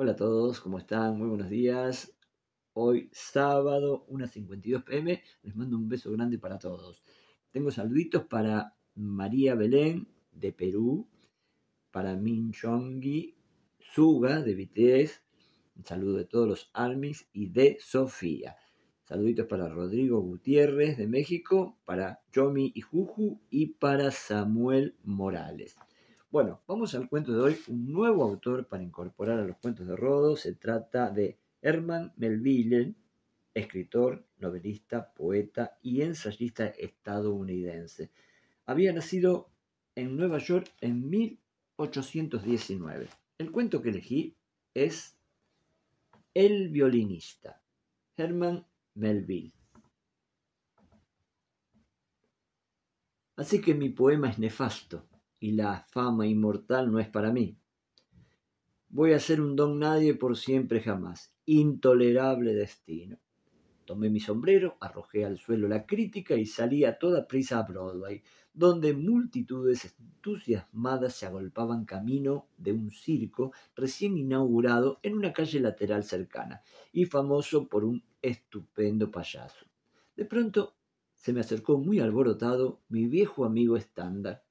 Hola a todos, ¿cómo están? Muy buenos días. Hoy sábado, 1.52 pm, les mando un beso grande para todos. Tengo saluditos para María Belén de Perú, para Min Chongi, Suga de BTS, un saludo de todos los ARMYs y de Sofía. Saluditos para Rodrigo Gutiérrez de México, para Yomi y Juju y para Samuel Morales. Bueno, vamos al cuento de hoy, un nuevo autor para incorporar a los cuentos de Rodo. Se trata de Herman Melville, escritor, novelista, poeta y ensayista estadounidense. Había nacido en Nueva York en 1819. El cuento que elegí es El violinista, Herman Melville. Así que mi poema es nefasto y la fama inmortal no es para mí. Voy a ser un don nadie por siempre jamás. Intolerable destino. Tomé mi sombrero, arrojé al suelo la crítica y salí a toda prisa a Broadway, donde multitudes entusiasmadas se agolpaban camino de un circo recién inaugurado en una calle lateral cercana y famoso por un estupendo payaso. De pronto se me acercó muy alborotado mi viejo amigo estándar,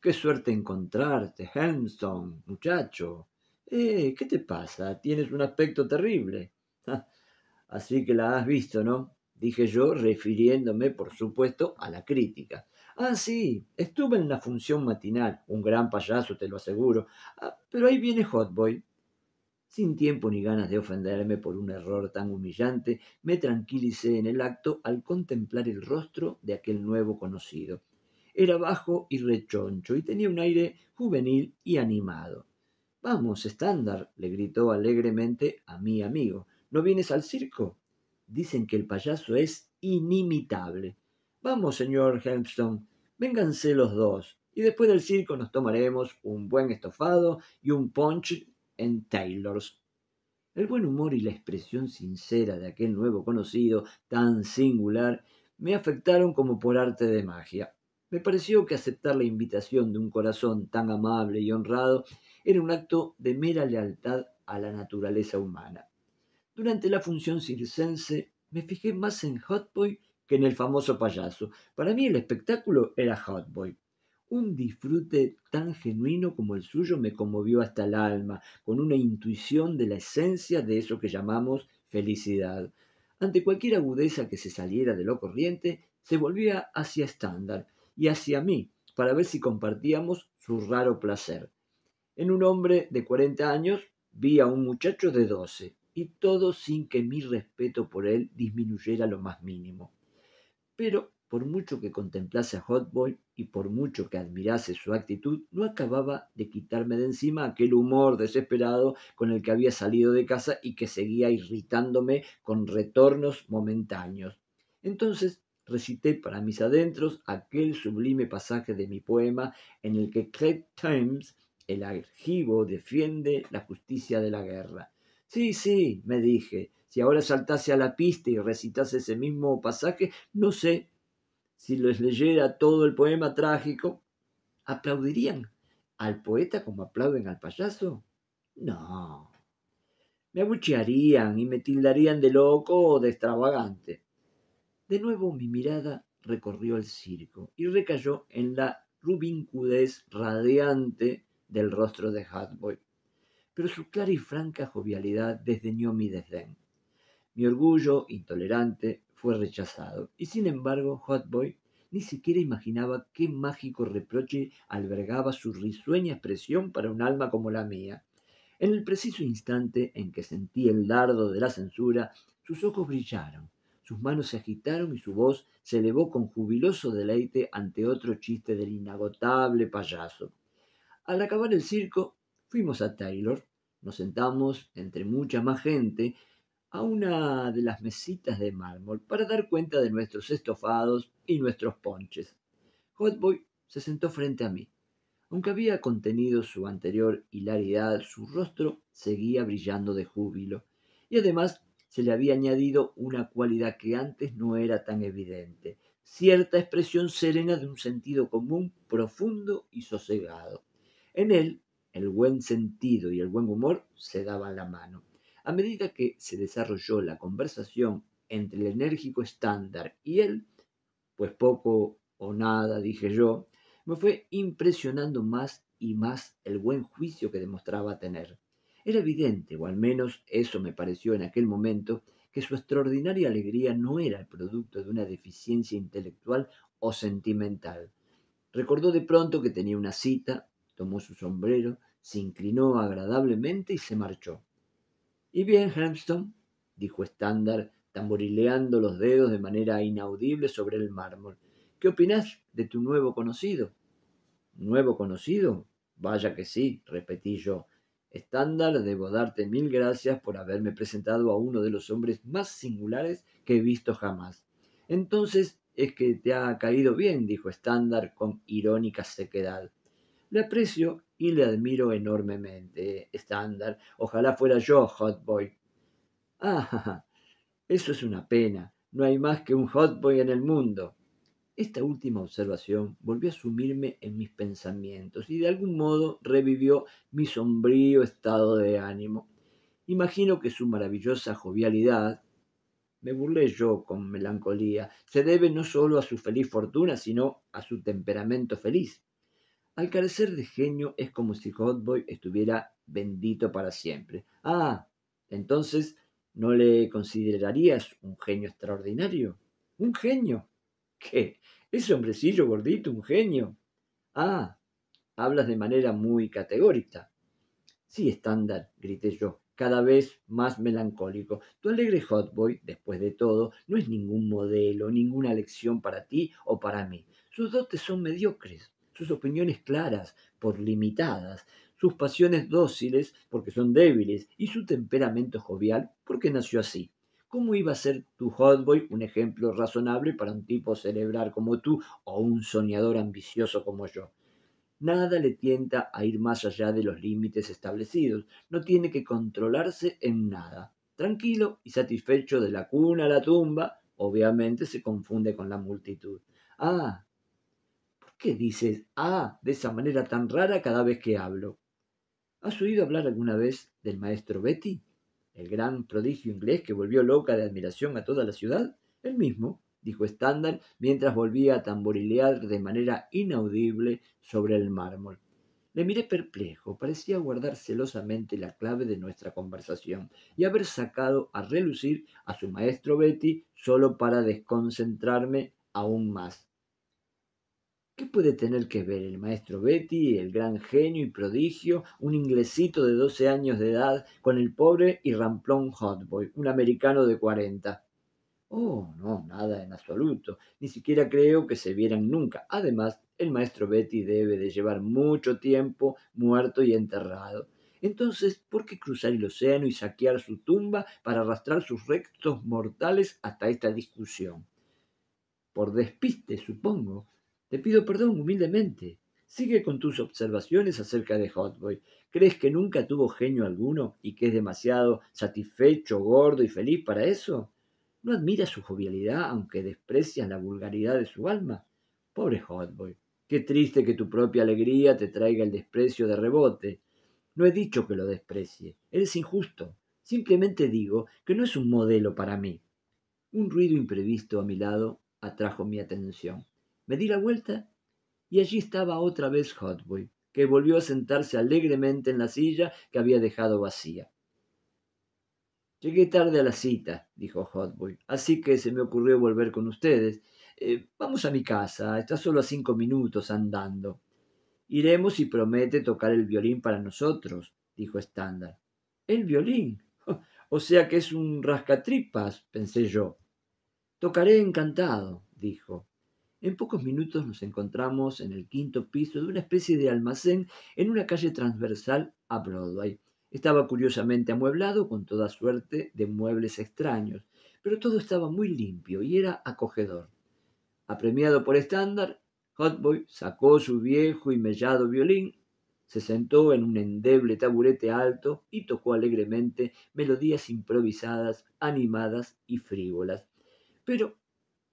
Qué suerte encontrarte, Hanson, muchacho. Eh, ¿qué te pasa? Tienes un aspecto terrible. Así que la has visto, ¿no? Dije yo, refiriéndome, por supuesto, a la crítica. Ah, sí, estuve en la función matinal, un gran payaso, te lo aseguro. Ah, pero ahí viene Hotboy. Sin tiempo ni ganas de ofenderme por un error tan humillante, me tranquilicé en el acto al contemplar el rostro de aquel nuevo conocido. Era bajo y rechoncho y tenía un aire juvenil y animado. Vamos, estándar, le gritó alegremente a mi amigo. ¿No vienes al circo? Dicen que el payaso es inimitable. Vamos, señor Hempstone, vénganse los dos, y después del circo nos tomaremos un buen estofado y un punch en Taylor's. El buen humor y la expresión sincera de aquel nuevo conocido, tan singular, me afectaron como por arte de magia. Me pareció que aceptar la invitación de un corazón tan amable y honrado era un acto de mera lealtad a la naturaleza humana. Durante la función circense me fijé más en Hotboy que en el famoso payaso. Para mí el espectáculo era Hotboy. Un disfrute tan genuino como el suyo me conmovió hasta el alma, con una intuición de la esencia de eso que llamamos felicidad. Ante cualquier agudeza que se saliera de lo corriente, se volvía hacia estándar, y hacia mí, para ver si compartíamos su raro placer. En un hombre de 40 años vi a un muchacho de 12, y todo sin que mi respeto por él disminuyera lo más mínimo. Pero por mucho que contemplase a Hotboy y por mucho que admirase su actitud, no acababa de quitarme de encima aquel humor desesperado con el que había salido de casa y que seguía irritándome con retornos momentáneos. Entonces recité para mis adentros aquel sublime pasaje de mi poema en el que Craig Times el argivo, defiende la justicia de la guerra. Sí, sí, me dije, si ahora saltase a la pista y recitase ese mismo pasaje, no sé si les leyera todo el poema trágico, ¿aplaudirían al poeta como aplauden al payaso? No. Me abuchearían y me tildarían de loco o de extravagante. De nuevo mi mirada recorrió el circo y recayó en la rubincudez radiante del rostro de Hotboy Pero su clara y franca jovialidad desdeñó mi desdén. Mi orgullo intolerante fue rechazado, y sin embargo Hotboy ni siquiera imaginaba qué mágico reproche albergaba su risueña expresión para un alma como la mía. En el preciso instante en que sentí el dardo de la censura, sus ojos brillaron, sus manos se agitaron y su voz se elevó con jubiloso deleite ante otro chiste del inagotable payaso. Al acabar el circo, fuimos a Taylor. Nos sentamos, entre mucha más gente, a una de las mesitas de mármol para dar cuenta de nuestros estofados y nuestros ponches. Hotboy se sentó frente a mí. Aunque había contenido su anterior hilaridad, su rostro seguía brillando de júbilo, y además se le había añadido una cualidad que antes no era tan evidente, cierta expresión serena de un sentido común profundo y sosegado. En él, el buen sentido y el buen humor se daban la mano. A medida que se desarrolló la conversación entre el enérgico estándar y él, pues poco o nada, dije yo, me fue impresionando más y más el buen juicio que demostraba tener. Era evidente, o al menos eso me pareció en aquel momento, que su extraordinaria alegría no era el producto de una deficiencia intelectual o sentimental. Recordó de pronto que tenía una cita, tomó su sombrero, se inclinó agradablemente y se marchó. Y bien, dijo estándar, tamborileando los dedos de manera inaudible sobre el mármol. ¿Qué opinas de tu nuevo conocido? ¿Nuevo conocido? Vaya que sí, repetí yo estándar, debo darte mil gracias por haberme presentado a uno de los hombres más singulares que he visto jamás. Entonces es que te ha caído bien, dijo estándar con irónica sequedad. Le aprecio y le admiro enormemente, estándar. Ojalá fuera yo, Hotboy. Ah, eso es una pena. No hay más que un Hotboy en el mundo. Esta última observación volvió a sumirme en mis pensamientos y de algún modo revivió mi sombrío estado de ánimo. Imagino que su maravillosa jovialidad, me burlé yo con melancolía, se debe no solo a su feliz fortuna, sino a su temperamento feliz. Al carecer de genio es como si Godboy estuviera bendito para siempre. Ah, entonces, ¿no le considerarías un genio extraordinario? Un genio, ¿Qué? Ese hombrecillo gordito, un genio. Ah, hablas de manera muy categórica. Sí, estándar, grité yo, cada vez más melancólico. Tu alegre Hotboy, después de todo, no es ningún modelo, ninguna lección para ti o para mí. Sus dotes son mediocres, sus opiniones claras, por limitadas, sus pasiones dóciles, porque son débiles, y su temperamento jovial, porque nació así. ¿Cómo iba a ser tu hotboy un ejemplo razonable para un tipo cerebral como tú o un soñador ambicioso como yo? Nada le tienta a ir más allá de los límites establecidos, no tiene que controlarse en nada. Tranquilo y satisfecho de la cuna a la tumba, obviamente se confunde con la multitud. Ah, ¿por qué dices ah de esa manera tan rara cada vez que hablo? ¿Has oído hablar alguna vez del maestro Betty? el gran prodigio inglés que volvió loca de admiración a toda la ciudad, el mismo, dijo Standard, mientras volvía a tamborilear de manera inaudible sobre el mármol. Le miré perplejo, parecía guardar celosamente la clave de nuestra conversación y haber sacado a relucir a su maestro Betty solo para desconcentrarme aún más. ¿Qué puede tener que ver el maestro Betty, el gran genio y prodigio, un inglesito de 12 años de edad, con el pobre y ramplón Hotboy, un americano de 40? Oh, no, nada en absoluto. Ni siquiera creo que se vieran nunca. Además, el maestro Betty debe de llevar mucho tiempo muerto y enterrado. Entonces, ¿por qué cruzar el océano y saquear su tumba para arrastrar sus restos mortales hasta esta discusión? Por despiste, supongo, te pido perdón humildemente. Sigue con tus observaciones acerca de Hotboy. ¿Crees que nunca tuvo genio alguno y que es demasiado satisfecho, gordo y feliz para eso? ¿No admiras su jovialidad aunque desprecias la vulgaridad de su alma? Pobre Hotboy. Qué triste que tu propia alegría te traiga el desprecio de rebote. No he dicho que lo desprecie. Eres injusto. Simplemente digo que no es un modelo para mí. Un ruido imprevisto a mi lado atrajo mi atención. Me di la vuelta y allí estaba otra vez Hotboy, que volvió a sentarse alegremente en la silla que había dejado vacía. Llegué tarde a la cita, dijo Hotboy, así que se me ocurrió volver con ustedes. Eh, vamos a mi casa, está solo a cinco minutos andando. Iremos y promete tocar el violín para nosotros, dijo Standard. ¿El violín? O sea que es un rascatripas, pensé yo. Tocaré encantado, dijo. En pocos minutos nos encontramos en el quinto piso de una especie de almacén en una calle transversal a Broadway. Estaba curiosamente amueblado con toda suerte de muebles extraños, pero todo estaba muy limpio y era acogedor. Apremiado por estándar, Hotboy sacó su viejo y mellado violín, se sentó en un endeble taburete alto y tocó alegremente melodías improvisadas, animadas y frívolas. Pero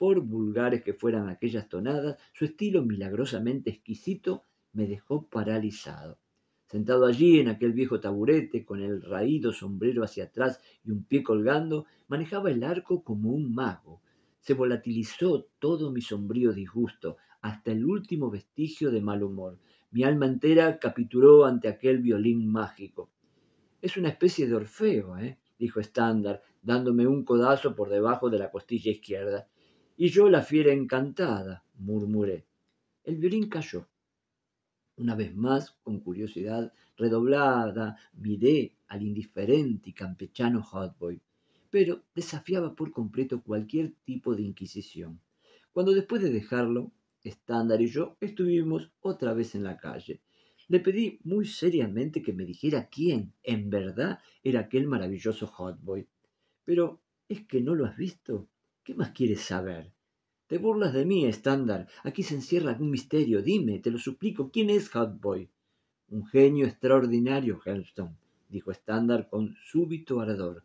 por vulgares que fueran aquellas tonadas, su estilo milagrosamente exquisito me dejó paralizado. Sentado allí en aquel viejo taburete, con el raído sombrero hacia atrás y un pie colgando, manejaba el arco como un mago. Se volatilizó todo mi sombrío disgusto, hasta el último vestigio de mal humor. Mi alma entera capituró ante aquel violín mágico. Es una especie de Orfeo, ¿eh? dijo Standard, dándome un codazo por debajo de la costilla izquierda. Y yo la fiera encantada, murmuré. El violín cayó. Una vez más, con curiosidad redoblada, miré al indiferente y campechano Hotboy, pero desafiaba por completo cualquier tipo de inquisición. Cuando después de dejarlo, Estándar y yo estuvimos otra vez en la calle. Le pedí muy seriamente que me dijera quién en verdad era aquel maravilloso Hotboy. Pero, ¿es que no lo has visto? ¿Qué más quieres saber? Te burlas de mí, estándar. Aquí se encierra algún misterio. Dime, te lo suplico, ¿quién es Hotboy? Un genio extraordinario, Helmstone, dijo estándar con súbito ardor,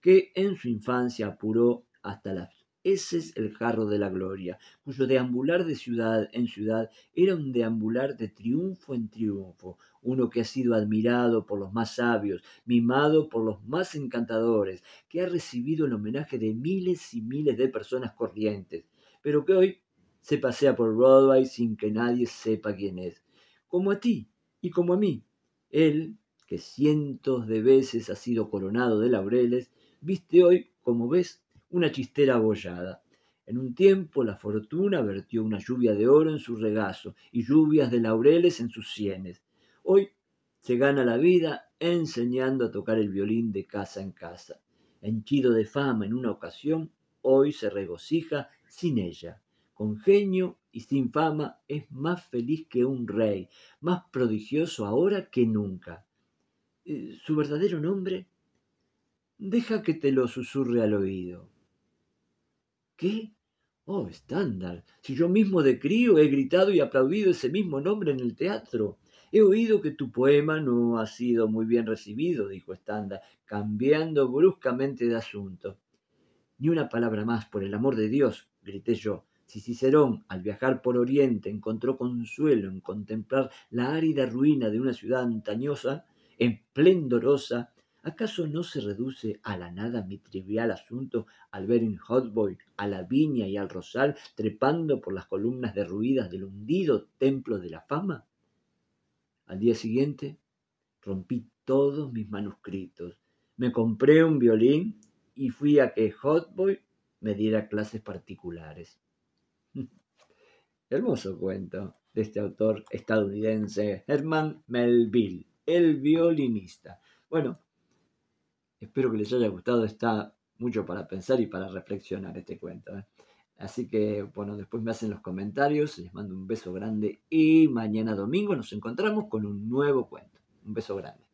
que en su infancia apuró hasta la ese es el jarro de la gloria, cuyo deambular de ciudad en ciudad era un deambular de triunfo en triunfo, uno que ha sido admirado por los más sabios, mimado por los más encantadores, que ha recibido el homenaje de miles y miles de personas corrientes, pero que hoy se pasea por Broadway sin que nadie sepa quién es, como a ti y como a mí. Él, que cientos de veces ha sido coronado de laureles, viste hoy, como ves, una chistera abollada. En un tiempo la fortuna vertió una lluvia de oro en su regazo y lluvias de laureles en sus sienes. Hoy se gana la vida enseñando a tocar el violín de casa en casa. Henchido de fama en una ocasión, hoy se regocija sin ella. Con genio y sin fama es más feliz que un rey, más prodigioso ahora que nunca. Eh, ¿Su verdadero nombre? Deja que te lo susurre al oído. ¿Qué? Oh, estándar. Si yo mismo de crío he gritado y aplaudido ese mismo nombre en el teatro. He oído que tu poema no ha sido muy bien recibido, dijo Estándar, cambiando bruscamente de asunto. Ni una palabra más, por el amor de Dios, grité yo. Si Cicerón, al viajar por Oriente, encontró consuelo en contemplar la árida ruina de una ciudad antañosa, esplendorosa, ¿Acaso no se reduce a la nada mi trivial asunto al ver en Hotboy a la viña y al rosal trepando por las columnas derruidas del hundido templo de la fama? Al día siguiente rompí todos mis manuscritos, me compré un violín y fui a que Hotboy me diera clases particulares. Hermoso cuento de este autor estadounidense, Herman Melville, el violinista. Bueno, Espero que les haya gustado. Está mucho para pensar y para reflexionar este cuento. ¿eh? Así que, bueno, después me hacen los comentarios. Les mando un beso grande y mañana domingo nos encontramos con un nuevo cuento. Un beso grande.